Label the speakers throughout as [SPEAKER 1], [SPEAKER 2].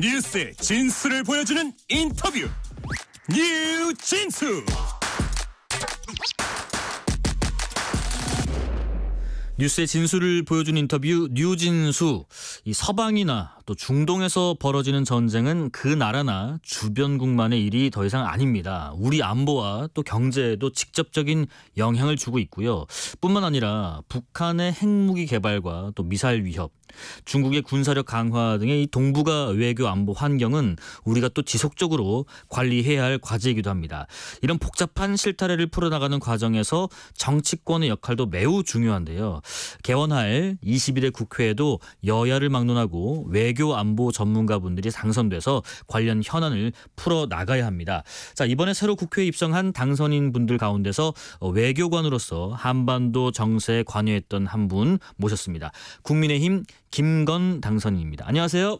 [SPEAKER 1] 뉴스의 진수를 보여주는 인터뷰 뉴 진수 뉴스의 진수를 보여준 인터뷰 뉴진수 이 서방이나 또 중동에서 벌어지는 전쟁은 그 나라나 주변국만의 일이 더 이상 아닙니다. 우리 안보와 또 경제에도 직접적인 영향을 주고 있고요. 뿐만 아니라 북한의 핵무기 개발과 또 미사일 위협 중국의 군사력 강화 등의 동북아 외교 안보 환경은 우리가 또 지속적으로 관리해야 할 과제이기도 합니다. 이런 복잡한 실타래를 풀어나가는 과정에서 정치권의 역할도 매우 중요한데요. 개원할 21대 국회에도 여야를 막론하고 외교 안보 전문가분들이 당선돼서 관련 현안을 풀어나가야 합니다. 자, 이번에 새로 국회에 입성한 당선인 분들 가운데서 외교관으로서 한반도 정세에 관여했던 한 분 모셨습니다. 국민의힘 김건 당선인입니다. 안녕하세요.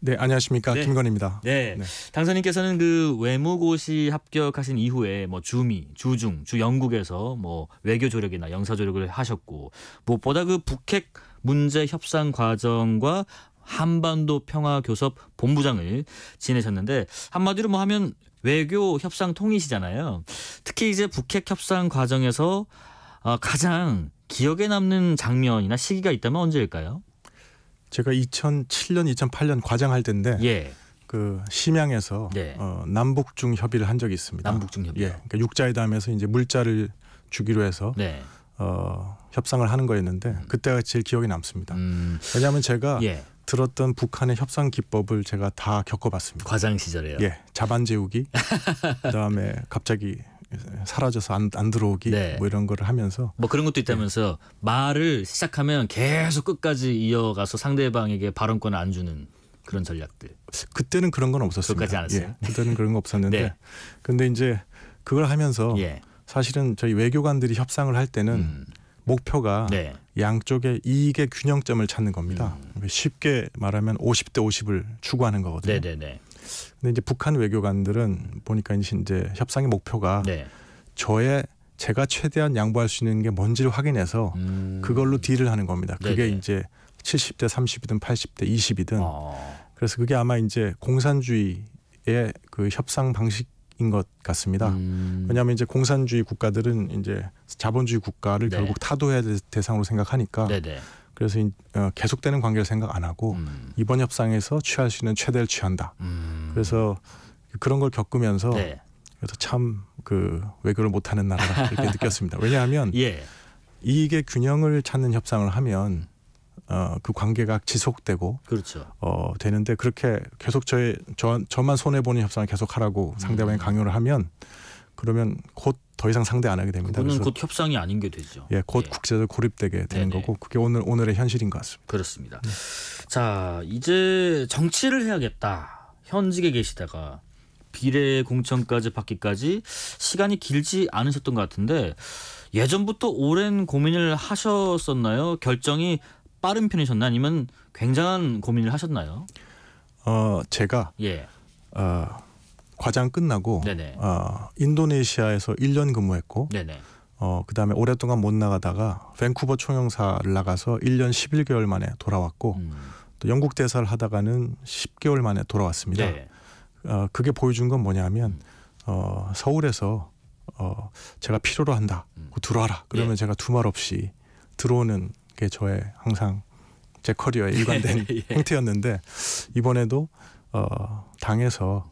[SPEAKER 1] 네, 안녕하십니까 네. 김건입니다. 네. 네. 당선인께서는 그 외무고시 합격하신 이후에 뭐 주미, 주중, 주 영국에서 뭐 외교 조력이나 영사 조력을 하셨고 무엇보다 그 북핵 문제 협상 과정과 한반도 평화 교섭 본부장을 지내셨는데 한마디로 뭐 하면 외교 협상 통이시잖아요. 특히 이제 북핵 협상 과정에서 어, 가장 기억에 남는 장면이나 시기가 있다면 언제일까요? 제가 2007년, 2008년
[SPEAKER 2] 과장할 때인데 예. 그 심양에서 예. 어, 남북중 협의를 한 적이 있습니다. 남북중 협의. 예. 그러니까 육자회담에서 이제 물자를 주기로 해서 네. 어, 협상을 하는 거였는데 음. 그때가 제일 기억에 남습니다. 음. 왜냐하면 제가 예. 들었던 북한의 협상 기법을 제가 다 겪어봤습니다. 과장 시절에요. 예, 자반 재우기, 그다음에 갑자기 사라져서 안, 안 들어오기 네. 뭐 이런 거를 하면서
[SPEAKER 1] 뭐 그런 것도 있다면서 네. 말을 시작하면 계속 끝까지 이어가서 상대방에게 발언권을 안 주는 그런 전략들. 그때는 그런 건 없었습니다. 예, 그때는 그런 거 없었는데 네. 근데 이제
[SPEAKER 2] 그걸 하면서 예. 사실은 저희 외교관들이 협상을 할 때는 음. 목표가 네. 양쪽의 이익의 균형점을 찾는 겁니다. 음. 쉽게 말하면 50대 50을 추구하는 거거든요. 네네네. 네, 네. 근데 이제 북한 외교관들은 보니까 이제 협상의 목표가 네. 저의 제가 최대한 양보할 수 있는 게 뭔지를 확인해서 음. 그걸로 딜을 하는 겁니다. 그게 네네. 이제 70대 30이든 80대 20이든 어. 아. 그래서 그게 아마 이제 공산주의의 그 협상 방식 인것 같습니다. 음. 왜냐하면 이제 공산주의 국가들은 이제 자본주의 국가를 네. 결국 타도해야 될 대상으로 생각하니까 네네. 그래서 어, 계속되는 관계를 생각 안 하고 음. 이번 협상에서 취할 수 있는 최대를 취한다. 음. 그래서 그런 걸 겪으면서 네. 그래서 참그 외교를 못하는 나라다 이렇게 느꼈습니다. 왜냐하면 예. 이익의 균형을 찾는 협상을 하면 어, 그 관계가 지속되고 그렇죠. 어, 되는데 그렇게 계속 저의 저, 저만 손해 보는 협상을 계속 하라고 상대방이 음. 강요를 하면 그러면 곧더 이상 상대 안 하게 됩니다. 그거곧
[SPEAKER 1] 협상이 아닌 게 되죠.
[SPEAKER 2] 예, 곧 예. 국제적 고립되게 되는 거고 그게 오늘 오늘의 현실인 것 같습니다.
[SPEAKER 1] 그렇습니다. 네. 자, 이제 정치를 해야겠다. 현직에 계시다가 비례 공천까지 받기까지 시간이 길지 않으셨던 것 같은데 예전부터 오랜 고민을 하셨었나요? 결정이 빠른 편이셨나 아니면 굉장한 고민을 하셨나요?
[SPEAKER 2] 어, 제가 예. 어, 과장 끝나고 네네. 어, 인도네시아에서 1년 근무했고 네네. 어, 그다음에 오랫동안 못 나가다가 밴쿠버 총영사를 나가서 1년 11개월 만에 돌아왔고 음. 또 영국 대사를 하다가는 10개월 만에 돌아왔습니다. 네. 어, 그게 보여준 건 뭐냐면 음. 어, 서울에서 어, 제가 필요로 한다. 음. 들어와라. 그러면 예. 제가 두 말 없이 들어오는 게 저의 항상 제 커리어에 예, 일관된 예. 행태였는데 이번에도 어, 당에서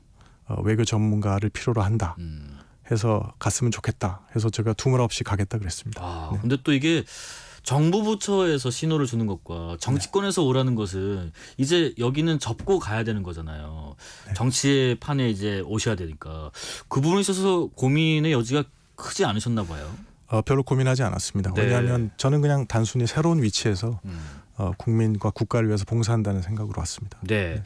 [SPEAKER 2] 어, 외교 그 전문가를 필요로 한다. 음. 해서 갔으면 좋겠다. 해서 제가 두말없이 가겠다 그랬습니다.
[SPEAKER 1] 아, 네. 근데 또 이게 정부 부처에서 신호를 주는 것과 정치권에서 네. 오라는 것은 이제 여기는 접고 가야 되는 거잖아요. 네. 정치의 판에 이제 오셔야 되니까 그 부분에 있어서 고민의 여지가 크지 않으셨나 봐요.
[SPEAKER 2] 어, 별로 고민하지 않았습니다. 네. 왜냐하면 저는 그냥 단순히 새로운 위치에서 음. 어, 국민과 국가를 위해서 봉사한다는 생각으로 왔습니다.
[SPEAKER 1] 네. 네.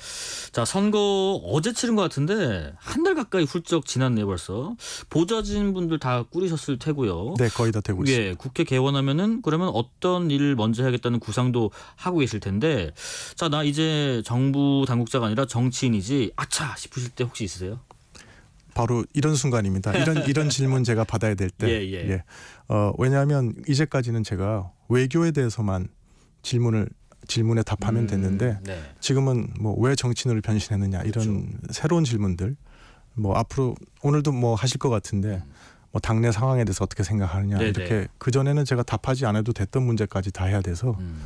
[SPEAKER 1] 자 선거 어제 치른 것 같은데 한 달 가까이 훌쩍 지났네 벌써 보좌진 분들 다 꾸리셨을 테고요. 네, 거의 다 되고 예, 있습니다. 국회 개원하면은 그러면 어떤 일 먼저 해야겠다는 구상도 하고 계실 텐데 자나 이제 정부 당국자가 아니라 정치인이지 아차 싶으실 때 혹시 있으세요?
[SPEAKER 2] 바로 이런 순간입니다. 이런 이런 질문 제가 받아야 될 때. 예, 예. 예. 어, 왜냐하면 이제까지는 제가 외교에 대해서만 질문을 질문에 답하면 음, 됐는데 네. 지금은 뭐 왜 정치인으로 변신했느냐 이런 그렇죠. 새로운 질문들 뭐 앞으로 오늘도 뭐 하실 것 같은데 음. 뭐 당내 상황에 대해서 어떻게 생각하느냐 네네. 네. 이렇게 그 전에는 제가 답하지 않아도 됐던 문제까지 다 해야 돼서 음.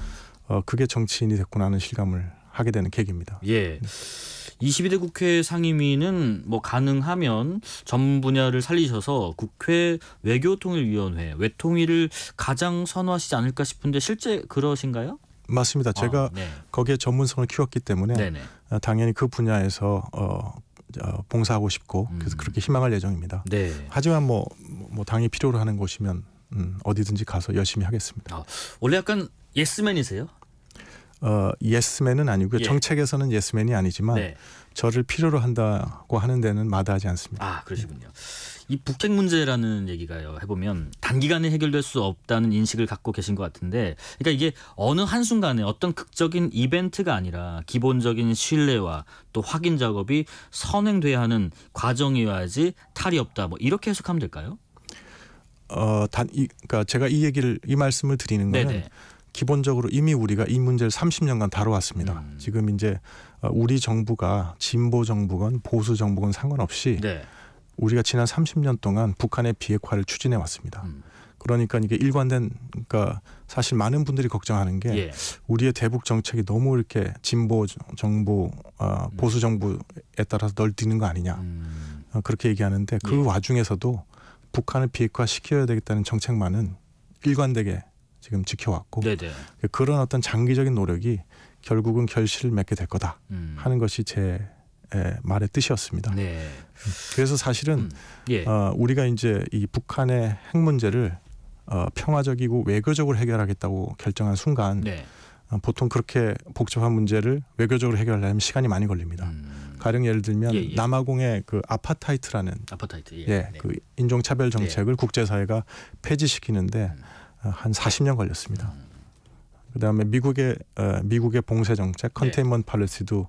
[SPEAKER 2] 어 그게 정치인이 됐구나 하는 실감을 하게 되는 계기입니다.
[SPEAKER 1] 예. 22대 국회 상임위는 뭐 가능하면 전 분야를 살리셔서 국회 외교통일위원회 외통위를 가장 선호하시지 않을까 싶은데 실제 그러신가요?
[SPEAKER 2] 맞습니다. 아, 제가 어, 네. 거기에 전문성을 키웠기 때문에 네네. 아, 당연히 그 분야에서 어, 어 봉사하고 싶고 음. 그래서 음. 그렇게 희망할 예정입니다. 네. 하지만 뭐, 뭐 당이 필요로 하는 곳이면 음, 어디든지 가서 열심히 하겠습니다. 아,
[SPEAKER 1] 원래 약간 예스맨이세요?
[SPEAKER 2] 어, 예스맨은 아니고요. 예. 정책에서는 예스맨이 아니지만 네. 저를 필요로 한다고 하는 데는 마다하지 않습니다.
[SPEAKER 1] 아 그러시군요. 이 북핵 문제라는 얘기가요. 해보면 단기간에 해결될 수 없다는 인식을 갖고 계신 것 같은데, 그러니까 이게 어느 한 순간에 어떤 극적인 이벤트가 아니라 기본적인 신뢰와 또 확인 작업이 선행돼야 하는 과정이어야지 탈이 없다. 뭐 이렇게 해석하면 될까요?
[SPEAKER 2] 어, 단, 이, 그러니까 제가 이 얘기를 이 말씀을 드리는 거는 네네. 기본적으로 이미 우리가 이 문제를 30년간 다뤄왔습니다. 음. 지금 이제 어, 우리 정부가 진보 정부건 보수 정부건 상관없이 네. 우리가 지난 30년 동안 북한의 비핵화를 추진해 왔습니다. 음. 그러니까 이게 일관된 그러니까 사실 많은 분들이 걱정하는 게 예. 우리의 대북 정책이 너무 이렇게 진보 정부 어, 음. 보수 정부에 따라서 널뛰는 거 아니냐 음. 어, 그렇게 얘기하는데 그 예. 와중에서도 북한을 비핵화 시켜야 되겠다는 정책만은 일관되게 지금 지켜왔고 네네. 그런 어떤 장기적인 노력이 결국은 결실을 맺게 될 거다 음. 하는 것이 제 말의 뜻이었습니다. 네. 그래서 사실은 음. 예. 어, 우리가 이제 이 북한의 핵 문제를 어, 평화적이고 외교적으로 해결하겠다고 결정한 순간 네. 어, 보통 그렇게 복잡한 문제를 외교적으로 해결하려면 시간이 많이 걸립니다. 음. 가령 예를 들면 예, 예. 남아공의 그 아파타이트라는 아파타이트 예, 예 네. 그 인종차별 정책을 예. 국제사회가 폐지시키는데 음. 한 40년 걸렸습니다. 그다음에 미국의 어, 미국의 봉쇄 정책 네. 컨테인먼트 팔레스도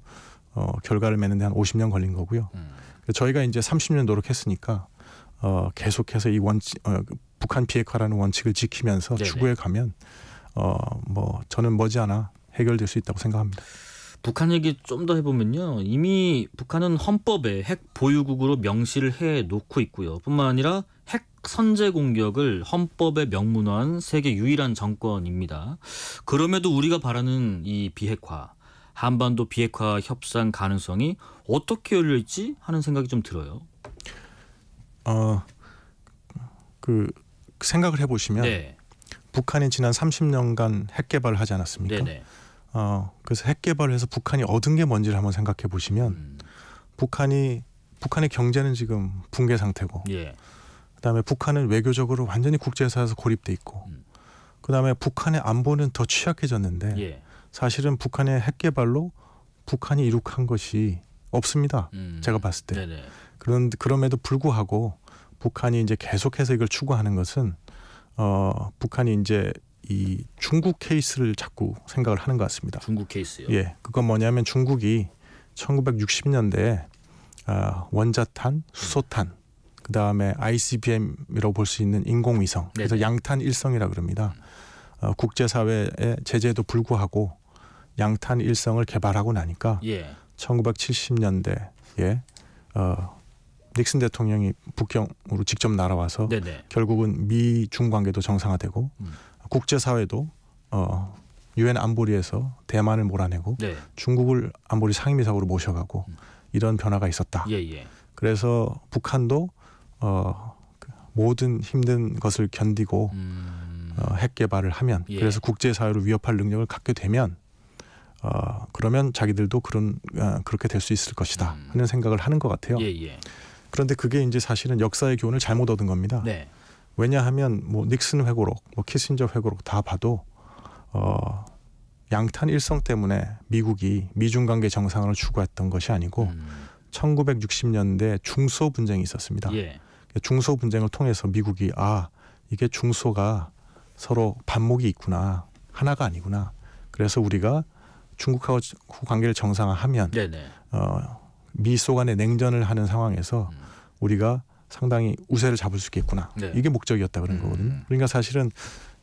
[SPEAKER 2] 어, 결과를 맺는데 한 50년 걸린 거고요. 음. 그 저희가 이제 30년 노력했으니까 어, 계속해서 이 원칙 어, 그 북한 비핵화라는 원칙을 지키면서 네네. 추구해 가면 어,
[SPEAKER 1] 뭐 저는 머지않아 해결될 수 있다고 생각합니다. 북한 얘기 좀 더 해보면요. 이미 북한은 헌법에 핵 보유국으로 명시를 해 놓고 있고요. 뿐만 아니라 핵 선제 공격을 헌법에 명문화한 세계 유일한 정권입니다. 그럼에도 우리가 바라는 이 비핵화, 한반도 비핵화 협상 가능성이 어떻게 열릴지 하는 생각이 좀 들어요. 어,
[SPEAKER 2] 그 생각을 해보시면 네. 북한이 지난 30년간 핵 개발을 하지 않았습니까? 네네. 어, 그래서 핵 개발해서 북한이 얻은 게 뭔지를 한번 생각해 보시면 음. 북한이 북한의 경제는 지금 붕괴 상태고 예. 그다음에 북한은 외교적으로 완전히 국제사에서 회 고립돼 있고 음. 그다음에 북한의 안보는 더 취약해졌는데 예. 사실은 북한의 핵 개발로 북한이 이룩한 것이 없습니다. 음. 제가 봤을 때. 네네. 그런 그럼에도 불구하고 북한이 이제 계속해서 이걸 추구하는 것은 어 북한이 이제 이 중국 케이스를 자꾸 생각을 하는 것 같습니다. 중국 케이스요. 예, 그건 뭐냐면 중국이 1 9 6 0년대 아, 원자탄, 수소탄 그다음에 ICBM이라고 볼 수 있는 인공위성 그래서 네 양탄 일성이라 그럽니다. 어, 국제사회의 제재도 불구하고 양탄 일성을 개발하고 나니까 예. 1970년대에 예, 어, 닉슨 대통령이 북경으로 직접 날아와서 네네. 결국은 미중 관계도 정상화되고 음. 국제사회도 어, 유엔 안보리에서 대만을 몰아내고 네. 중국을 안보리 상임이사국으로 모셔가고 음. 이런 변화가 있었다. 예예. 예. 그래서 북한도 어, 그 모든 힘든 것을 견디고 음. 어, 핵 개발을 하면 예. 그래서 국제 사회를 위협할 능력을 갖게 되면 어, 그러면 자기들도 그런 어, 그렇게 될 수 있을 것이다 음. 하는 생각을 하는 것 같아요. 예, 예. 그런데 그게 이제 사실은 역사의 교훈을 잘못 얻은 겁니다. 네. 왜냐하면 뭐 닉슨 회고록, 뭐 키신저 회고록 다 봐도 어, 양탄 일성 때문에 미국이 미중 관계 정상화를 추구했던 것이 아니고 음. 1960년대 중소 분쟁이 있었습니다. 예. 중소 분쟁을 통해서 미국이 아 이게 중소가 서로 반목이 있구나 하나가 아니구나 그래서 우리가 중국하고 관계를 정상화하면 네네. 어, 미소 간의 냉전을 하는 상황에서 음. 우리가 상당히 우세를 잡을 수 있겠구나 네. 이게 목적이었다 그런 음. 거거든요 그러니까 사실은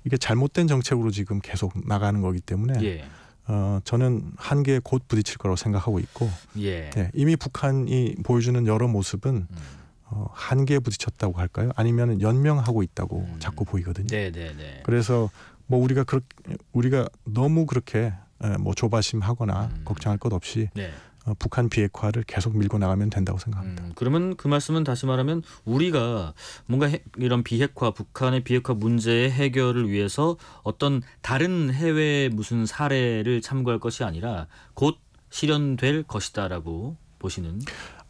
[SPEAKER 2] 이게 잘못된 정책으로 지금 계속 나가는 거기 때문에 예. 어, 저는 한계에 곧 부딪힐 거라고 생각하고 있고 예. 예, 이미 북한이 보여주는 여러 모습은 음. 어, 한계에 부딪혔다고 할까요? 아니면 연명하고 있다고 음. 자꾸 보이거든요.
[SPEAKER 1] 네네네. 네, 네.
[SPEAKER 2] 그래서 뭐 우리가 그렇 우리가 너무 그렇게 뭐 조바심하거나 음. 걱정할 것 없이 네. 어, 북한 비핵화를 계속 밀고 나가면 된다고 생각합니다.
[SPEAKER 1] 음, 그러면 그 말씀은 다시 말하면 우리가 뭔가 해, 이런 비핵화, 북한의 비핵화 문제의 해결을 위해서 어떤 다른 해외 무슨 사례를 참고할 것이 아니라 곧 실현될 것이다라고
[SPEAKER 2] 보시는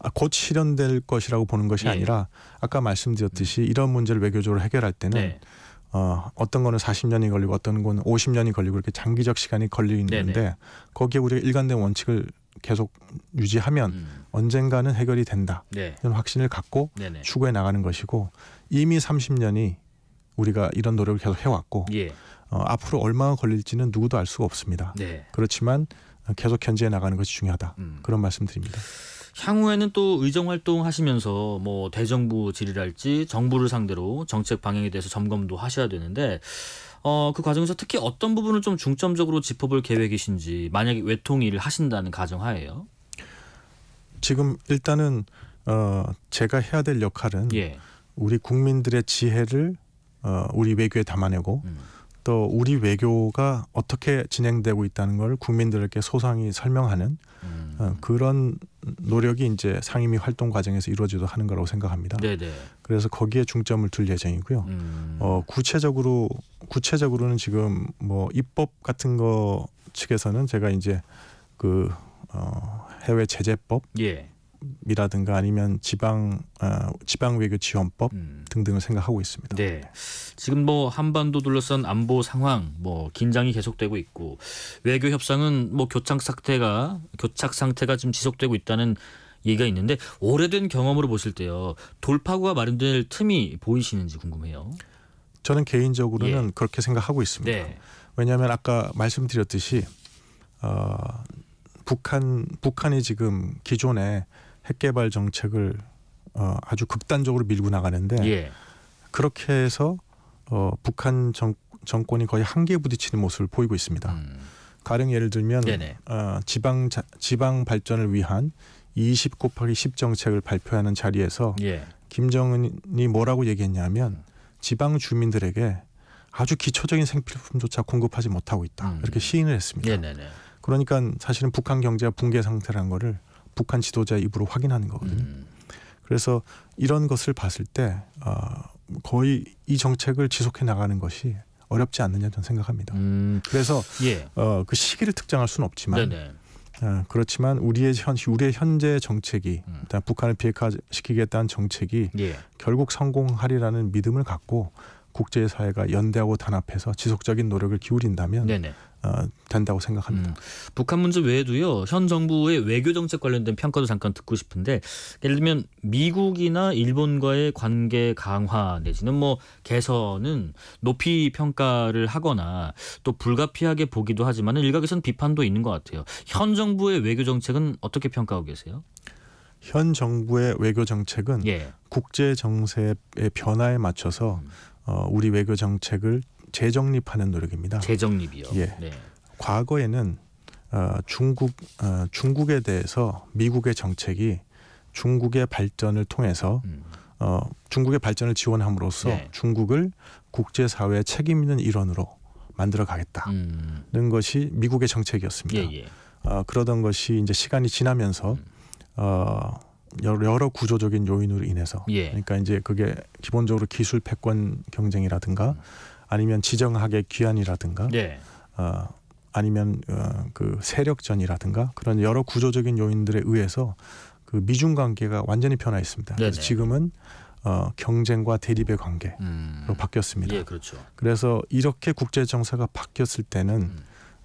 [SPEAKER 2] 아, 곧 실현될 것이라고 보는 것이 네. 아니라 아까 말씀드렸듯이 음. 이런 문제를 외교적으로 해결할 때는 네. 어, 어떤 거는 40년이 걸리고 어떤 거는 50년이 걸리고 이렇게 장기적 시간이 걸리는데 네네. 거기에 우리가 일관된 원칙을 계속 유지하면 음. 언젠가는 해결이 된다 네. 이런 확신을 갖고 네네. 추구해 나가는 것이고 이미 30년이 우리가 이런 노력을 계속 해왔고 예. 어, 앞으로 얼마나 걸릴지는 누구도 알 수가 없습니다. 네. 그렇지만 계속 견제해 나가는 것이 중요하다 음. 그런 말씀드립니다.
[SPEAKER 1] 향후에는 또 의정 활동 하시면서 뭐 대정부 질의랄지 정부를 상대로 정책 방향에 대해서 점검도 하셔야 되는데 어, 그 과정에서 특히 어떤 부분을 좀 중점적으로 짚어볼 계획이신지 만약에 외통 일을 하신다는 가정하에요.
[SPEAKER 2] 지금 일단은 어, 제가 해야 될 역할은 예. 우리 국민들의 지혜를 어, 우리 외교에 담아내고 음. 또 우리 외교가 어떻게 진행되고 있다는 걸 국민들에게 소상히 설명하는 음. 어, 그런 노력이 이제 상임위 활동 과정에서 이루어지도 하는 거라고 생각합니다. 네네. 그래서 거기에 중점을 둘 예정이고요. 음. 어, 구체적으로 구체적으로는 지금 뭐 입법 같은 거 측에서는 제가 이제 그 어, 해외 제재법 예. 이라든가 아니면 지방 어, 아, 지방 외교 지원법 음. 등등을 생각하고 있습니다.
[SPEAKER 1] 네. 지금 뭐 한반도 둘러싼 안보 상황 뭐 긴장이 계속되고 있고 외교 협상은 뭐 교착 상태가 교착 상태가 좀 지속되고 있다는 얘기가 있는데 오래된 경험으로 보실 때요 돌파구가 마련될 틈이 보이시는지 궁금해요. 저는 개인적으로는 예. 그렇게 생각하고 있습니다. 네. 왜냐하면
[SPEAKER 2] 아까 말씀드렸듯이 어, 북한 북한이 지금 기존에 핵개발 정책을 어, 아주 극단적으로 밀고 나가는데 예. 그렇게 해서 어, 북한 정, 정권이 거의 한계에 부딪히는 모습을 보이고 있습니다. 음. 가령 예를 들면 어, 지방 자, 지방 발전을 위한 20 곱하기 10 정책을 발표하는 자리에서 예. 김정은이 뭐라고 얘기했냐면 지방 주민들에게 아주 기초적인 생필품조차 공급하지 못하고 있다 음. 이렇게 시인을 했습니다. 네네네. 그러니까 사실은 북한 경제가 붕괴 상태라는 거를 북한 지도자 입으로 확인하는 거거든요. 음. 그래서 이런 것을 봤을 때 어, 거의 이 정책을 지속해 나가는 것이 어렵지 않느냐 저는 생각합니다. 음. 그래서 예. 어, 그 시기를 특정할 수는 없지만 네네. 어, 그렇지만 우리의 현 우리의 현재 정책이 음. 북한을 비핵화시키겠다는 정책이 예. 결국 성공하리라는 믿음을 갖고 국제사회가 연대하고 단합해서 지속적인 노력을 기울인다면 네네. 어, 된다고 생각합니다. 음.
[SPEAKER 1] 북한 문제 외에도요 현 정부의 외교 정책 관련된 평가도 잠깐 듣고 싶은데 예를 들면 미국이나 일본과의 관계 강화 내지는 뭐 개선은 높이 평가를 하거나 또 불가피하게 보기도 하지만 일각에서는 비판도 있는 것 같아요. 현 정부의 외교 정책은 어떻게 평가하고 계세요? 현 정부의 외교 정책은 예. 국제 정세의 변화에
[SPEAKER 2] 맞춰서 음. 어, 우리 외교 정책을 재정립하는 노력입니다. 재정립이요. 예. 네. 과거에는 어, 중국 어, 중국에 대해서 미국의 정책이 중국의 발전을 통해서 음. 어, 중국의 발전을 지원함으로써 네. 중국을 국제 사회의 책임 있는 일원으로 만들어 가겠다는 음. 것이 미국의 정책이었습니다. 예, 예. 어, 그러던 것이 이제 시간이 지나면서 음. 어, 여러 구조적인 요인으로 인해서 예. 그러니까 이제 그게 기본적으로 기술 패권 경쟁이라든가 음. 아니면 지정학의 귀환이라든가 예. 어, 아니면 어, 그 세력전이라든가 그런 여러 구조적인 요인들에 의해서 그 미중 관계가 완전히 변화했습니다. 그래서 지금은 어, 경쟁과 대립의 관계로 음. 바뀌었습니다. 예, 그렇죠. 그래서 이렇게 국제 정세가 바뀌었을 때는 음.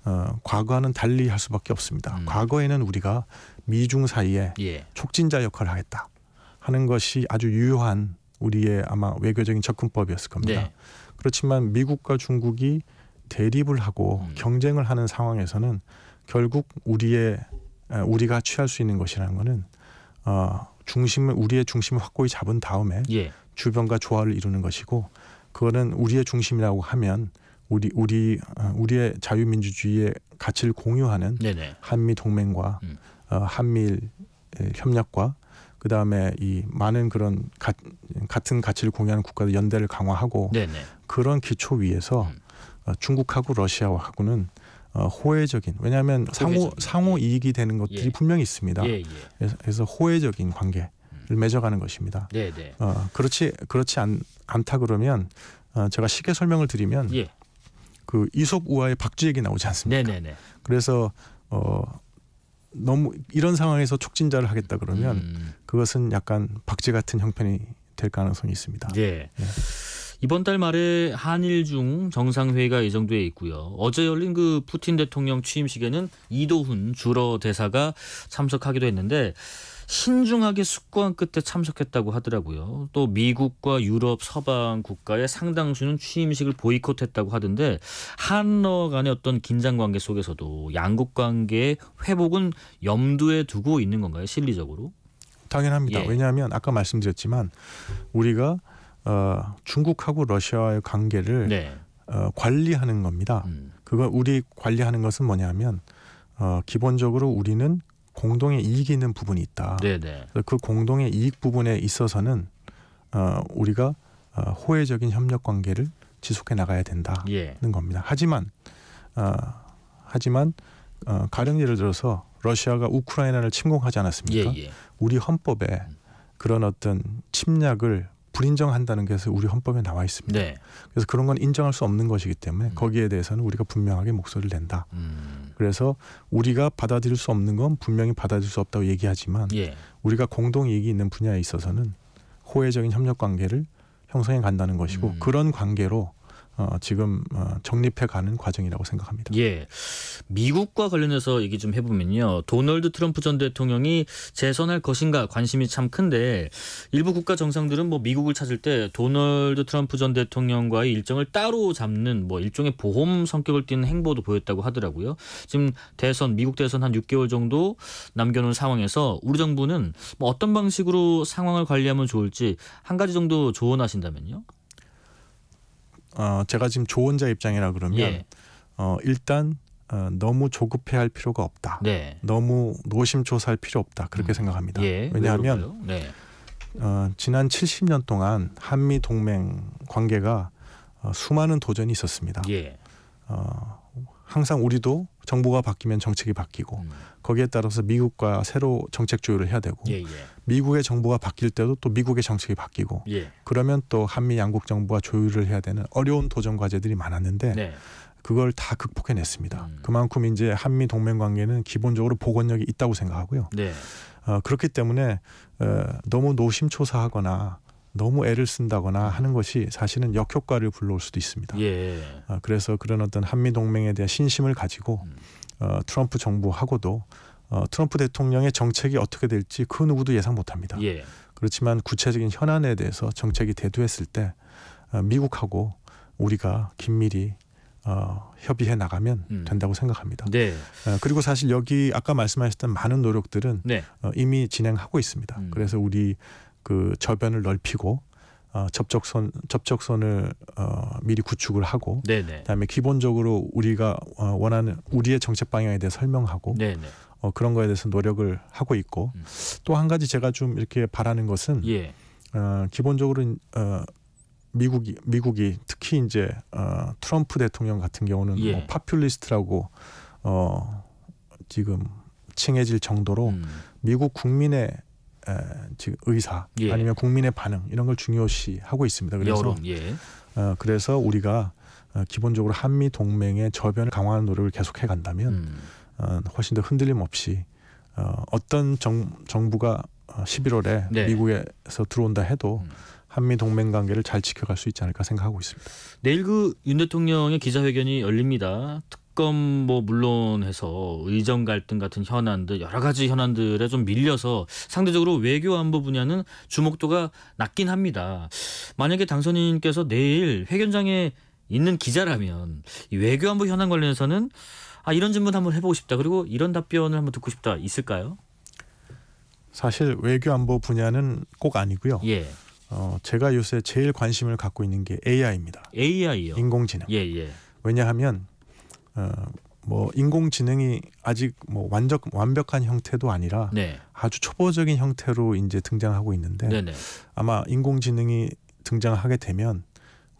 [SPEAKER 2] 어, 과거와는 달리 할 수밖에 없습니다. 음. 과거에는 우리가 미중 사이에 예. 촉진자 역할을 하겠다 하는 것이 아주 유효한 우리의 아마 외교적인 접근법이었을 겁니다. 네. 그렇지만 미국과 중국이 대립을 하고 음. 경쟁을 하는 상황에서는 결국 우리의 우리가 취할 수 있는 것이라는 것은 어, 중심을 우리의 중심을 확고히 잡은 다음에 예. 주변과 조화를 이루는 것이고 그거는 우리의 중심이라고 하면 우리 우리 어, 우리의 자유민주주의의 가치를 공유하는 네네. 한미 동맹과 음. 어, 한미일 협력과 그 다음에 이 많은 그런 가, 같은 가치를 공유하는 국가들 연대를 강화하고 네네. 그런 기초 위에서 음. 어, 중국하고 러시아하고는 어, 호혜적인 왜냐하면 상호 상호 이익이 되는 것들이 예. 분명히 있습니다. 예, 예. 그래서, 그래서 호혜적인 관계를 음. 맺어가는 것입니다.
[SPEAKER 1] 네네. 어,
[SPEAKER 2] 그렇지 그렇지 않, 않다 그러면 어, 제가 쉽게 설명을 드리면 예. 그 이솝 우화의 박쥐에게 나오지 않습니까? 네네네. 그래서 어 너무 이런 상황에서 촉진자를 하겠다 그러면 음. 그것은 약간 박쥐 같은 형편이 될 가능성이 있습니다.
[SPEAKER 1] 예. 예. 이번 달 말에 한일 중 정상회의가 예정돼 있고요. 어제 열린 그 푸틴 대통령 취임식에는 이도훈 주러 대사가 참석하기도 했는데 신중하게 숙고한 끝에 참석했다고 하더라고요. 또 미국과 유럽 서방 국가의 상당수는 취임식을 보이콧했다고 하던데 한러 간의 어떤 긴장 관계 속에서도 양국 관계의 회복은 염두에 두고 있는 건가요? 실리적으로? 당연합니다. 예. 왜냐하면 아까 말씀드렸지만 우리가 어,
[SPEAKER 2] 중국하고 러시아의 관계를 네. 어, 관리하는 겁니다. 음. 그거 우리 관리하는 것은 뭐냐면 어, 기본적으로 우리는 공동의 이익이 있는 부분이 있다. 네네. 네. 그 공동의 이익 부분에 있어서는 어, 우리가 어, 호혜적인 협력 관계를 지속해 나가야 된다는 예. 겁니다. 하지만 어, 하지만 어, 가령 예를 들어서 러시아가 우크라이나를 침공하지 않았습니까? 예, 예. 우리 헌법에 음. 그런 어떤 침략을 불인정한다는 게 우리 헌법에 나와 있습니다. 네. 그래서 그런 건 인정할 수 없는 것이기 때문에 음. 거기에 대해서는 우리가 분명하게 목소리를 낸다. 음. 그래서 우리가 받아들일 수 없는 건 분명히 받아들일 수 없다고 얘기하지만 예. 우리가 공동 이익이 있는 분야에 있어서는 호혜적인 협력 관계를 형성해 간다는 것이고 음. 그런 관계로 어, 지금 어, 정립해가는 과정이라고 생각합니다.
[SPEAKER 1] 예, 미국과 관련해서 얘기 좀 해보면요. 도널드 트럼프 전 대통령이 재선할 것인가 관심이 참 큰데 일부 국가 정상들은 뭐 미국을 찾을 때 도널드 트럼프 전 대통령과의 일정을 따로 잡는 뭐 일종의 보험 성격을 띠는 행보도 보였다고 하더라고요. 지금 대선 미국 대선 한 6개월 정도 남겨놓은 상황에서 우리 정부는 뭐 어떤 방식으로 상황을 관리하면 좋을지 한 가지 정도 조언하신다면요.
[SPEAKER 2] 어, 제가 지금 조언자 입장이라 그러면 예. 어, 일단 어, 너무 조급해할 필요가 없다. 네. 너무 노심초사할 필요 없다. 그렇게 음. 생각합니다. 예. 왜냐하면 네. 어, 지난 70년 동안 한미 동맹 관계가 어, 수많은 도전이 있었습니다. 예. 어, 항상 우리도 정부가 바뀌면 정책이 바뀌고 음. 거기에 따라서 미국과 새로 정책 조율을 해야 되고 예, 예. 미국의 정부가 바뀔 때도 또 미국의 정책이 바뀌고 예. 그러면 또 한미 양국 정부가 조율을 해야 되는 어려운 도전 과제들이 많았는데 네. 그걸 다 극복해냈습니다. 음. 그만큼 이제 한미 동맹 관계는 기본적으로 복원력이 있다고 생각하고요. 네. 어, 그렇기 때문에 어, 너무 노심초사하거나 너무 애를 쓴다거나 하는 것이 사실은 역효과를 불러올 수도 있습니다. 예. 어, 그래서 그런 어떤 한미 동맹에 대한 신심을 가지고 음. 어, 트럼프 정부하고도 어, 트럼프 대통령의 정책이 어떻게 될지 그 누구도 예상 못합니다. 예. 그렇지만 구체적인 현안에 대해서 정책이 대두했을 때 어, 미국하고 우리가 긴밀히 어, 협의해 나가면 음. 된다고 생각합니다.
[SPEAKER 1] 네. 어,
[SPEAKER 2] 그리고 사실 여기 아까 말씀하셨던 많은 노력들은 네. 어, 이미 진행하고 있습니다. 음. 그래서 우리 그 저변을 넓히고 어, 접촉선 접촉선을 어, 미리 구축을 하고 네네. 그다음에 기본적으로 우리가 어, 원하는 우리의 정책 방향에 대해 설명하고 네네. 어, 그런 거에 대해서 노력을 하고 있고 음. 또한 가지 제가 좀 이렇게 바라는 것은 예. 어, 기본적으로 어, 미국이 미국이 특히 이제 어, 트럼프 대통령 같은 경우는 예. 뭐 파퓰리스트라고 어, 지금 칭해질 정도로 음. 미국 국민의 지금 의사 예. 아니면 국민의 반응 이런 걸 중요시하고 있습니다. 그래서 여론, 예. 어, 그래서 우리가 어, 기본적으로 한미 동맹의 저변을 강화하는 노력을 계속해 간다면 음. 어, 훨씬 더 흔들림 없이 어, 어떤 정, 정부가 11월에 어, 네. 미국에서 들어온다 해도 음. 한미 동맹 관계를 잘 지켜갈 수 있지 않을까 생각하고
[SPEAKER 1] 있습니다. 내일 그 윤 대통령의 기자회견이 열립니다. 특 특검 뭐 물론 해서 의정 갈등 같은 현안들 여러 가지 현안들에 좀 밀려서 상대적으로 외교 안보 분야는 주목도가 낮긴 합니다. 만약에 당선인께서 내일 회견장에 있는 기자라면 이 외교 안보 현안 관련해서는 아 이런 질문 한번 해보고 싶다 그리고 이런 답변을 한번 듣고 싶다 있을까요?
[SPEAKER 2] 사실 외교 안보 분야는 꼭 아니고요. 예. 어, 제가 요새 제일 관심을 갖고 있는 게 AI입니다. AI요. 인공지능. 예, 예. 왜냐하면 어, 뭐 인공지능이 아직 뭐 완적 완벽한 형태도 아니라 네. 아주 초보적인 형태로 이제 등장하고 있는데 네네. 아마 인공지능이 등장하게 되면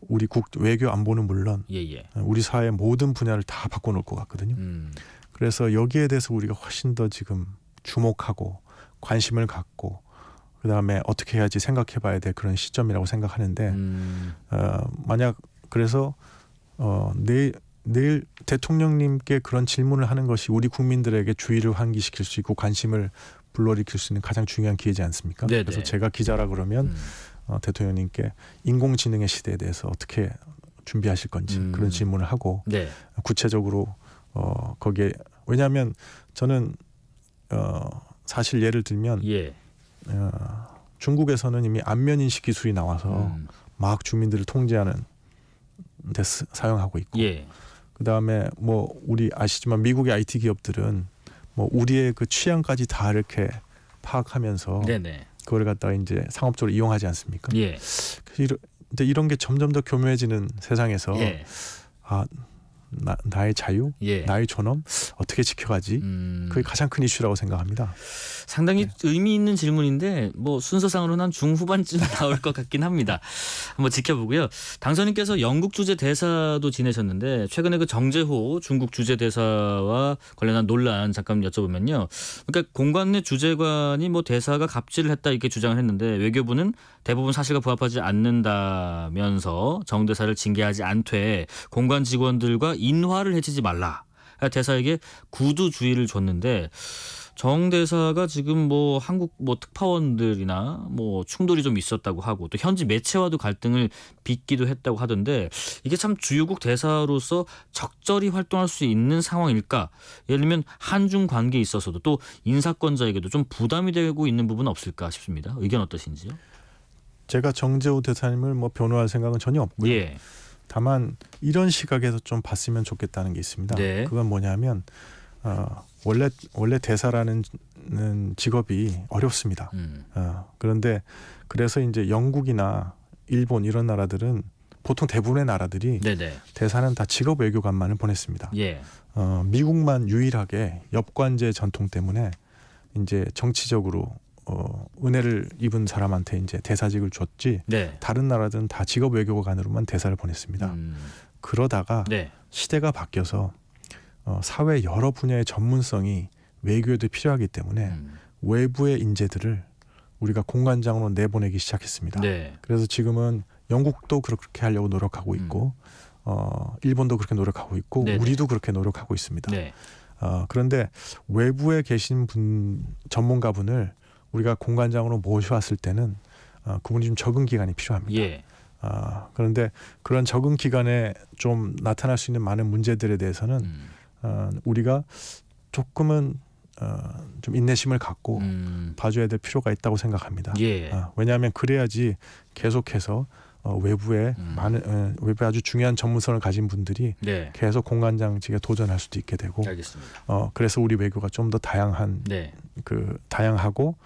[SPEAKER 2] 우리 국 외교 안보는 물론 예예. 예. 우리 사회 모든 분야를 다 바꿔놓을 것 같거든요. 음. 그래서 여기에 대해서 우리가 훨씬 더 지금 주목하고 관심을 갖고 그다음에 어떻게 해야지 생각해봐야 될 그런 시점이라고 생각하는데 음. 어, 만약 그래서 어, 내 내일 대통령님께 그런 질문을 하는 것이 우리 국민들에게 주의를 환기시킬 수 있고 관심을 불러일으킬 수 있는 가장 중요한 기회지 않습니까? 네네. 네. 그래서 제가 기자라 그러면 음. 어, 대통령님께 인공지능의 시대에 대해서 어떻게 준비하실 건지 음. 그런 질문을 하고 네. 구체적으로 어, 거기에 왜냐하면 저는 어, 사실 예를 들면 예. 어, 중국에서는 이미 안면 인식 기술이 나와서 음. 막 주민들을 통제하는 데 쓰, 사용하고 있고 예. 그다음에 뭐 우리 아시지만 미국의 IT 기업들은 뭐 우리의 그 취향까지 다 이렇게 파악하면서 네네. 그걸 갖다가 이제 상업적으로 이용하지 않습니까? 예. 이런, 이런 게 점점 더 교묘해지는 세상에서 예. 아 나, 나의 자유, 예.
[SPEAKER 1] 나의 존엄 어떻게 지켜가지 음. 그게 가장 큰 이슈라고 생각합니다. 상당히 네. 의미 있는 질문인데 뭐 순서상으로는 한 중후반쯤 나올 것 같긴 합니다. 한번 지켜보고요. 당선인께서 영국 주재 대사도 지내셨는데 최근에 그 정재호 중국 주재 대사와 관련한 논란 잠깐 여쭤보면요. 그러니까 공관 내 주재관이 뭐 대사가 갑질을 했다 이렇게 주장을 했는데 외교부는 대부분 사실과 부합하지 않는다면서 정 대사를 징계하지 않되 공관 직원들과 인화를 해치지 말라. 그러니까 대사에게 구두주의를 줬는데 정 대사가 지금 뭐 한국 뭐 특파원들이나 뭐 충돌이 좀 있었다고 하고 또 현지 매체와도 갈등을 빚기도 했다고 하던데 이게 참 주요국 대사로서 적절히 활동할 수 있는 상황일까? 예를 들면 한중 관계에 있어서도 또 인사권자에게도 좀 부담이 되고 있는 부분은 없을까 싶습니다. 의견 어떠신지요?
[SPEAKER 2] 제가 정재호 대사님을 뭐 변호할 생각은 전혀 없고요. 예. 다만 이런 시각에서 좀 봤으면 좋겠다는 게 있습니다. 네. 그건 뭐냐면 어, 원래 원래 대사라는 직업이 어렵습니다. 음. 어, 그런데 그래서 이제 영국이나 일본 이런 나라들은 보통 대부분의 나라들이 네네. 네. 대사는 다 직업 외교관만을 보냈습니다. 예. 어, 미국만 유일하게 역관제 전통 때문에 이제 정치적으로 어, 은혜를 입은 사람한테 이제 대사직을 줬지 네. 다른 나라들은다 직업 외교관으로만 대사를 보냈습니다. 음. 그러다가 네. 시대가 바뀌어서 어, 사회 여러 분야의 전문성이 외교에도 필요하기 때문에 음. 외부의 인재들을 우리가 공관장으로 내보내기 시작했습니다. 네. 그래서 지금은 영국도 그렇게 하려고 노력하고 음. 있고 음. 어, 일본도 그렇게 노력하고 있고 네네. 네. 우리도 그렇게 노력하고 있습니다. 네. 어, 그런데 외부에 계신 분 전문가분을 우리가 공관장으로 모셔왔을 때는 어, 그분이 좀 적응 기간이 필요합니다. 예. 어, 그런데 그런 적응 기간에 좀 나타날 수 있는 많은 문제들에 대해서는 음. 어, 우리가 조금은 어, 좀 인내심을 갖고 음. 봐줘야 될 필요가 있다고 생각합니다. 예. 어, 왜냐하면 그래야지 계속해서 어, 외부에 음. 많은 어, 외부에 아주 중요한 전문성을 가진 분들이 네. 계속 공간장치에 도전할 수도 있게 되고, 알겠습니다. 어, 그래서 우리 외교가 좀 더 다양한 네. 그 다양하고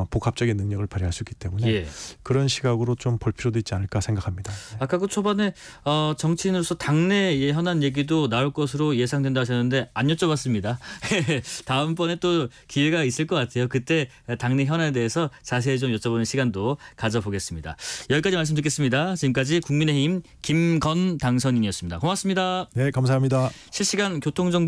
[SPEAKER 2] 어, 복합적인 능력을 발휘할 수 있기 때문에 예. 그런 시각으로 좀 볼 필요도 있지 않을까 생각합니다.
[SPEAKER 1] 네. 아까 그 초반에 어, 정치인으로서 당내 현안 얘기도 나올 것으로 예상된다 하셨는데 안 여쭤봤습니다. 다음번에 또 기회가 있을 것 같아요. 그때 당내 현안에 대해서 자세히 좀 여쭤보는 시간도 가져보겠습니다. 여기까지 말씀 듣겠습니다. 지금까지 국민의힘 김건 당선인이었습니다. 고맙습니다.
[SPEAKER 2] 네, 감사합니다.
[SPEAKER 1] 실시간 교통정보